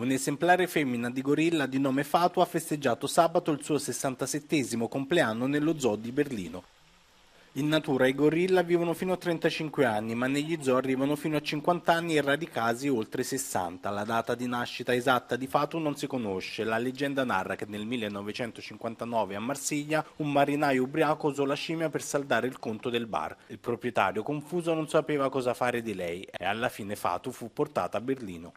Un esemplare femmina di gorilla di nome Fatu ha festeggiato sabato il suo 67 compleanno nello zoo di Berlino. In natura i gorilla vivono fino a 35 anni, ma negli zoo arrivano fino a 50 anni e in rari casi oltre 60. La data di nascita esatta di Fatu non si conosce. La leggenda narra che nel 1959 a Marsiglia un marinaio ubriaco usò la scimmia per saldare il conto del bar. Il proprietario, confuso, non sapeva cosa fare di lei e alla fine Fatu fu portata a Berlino.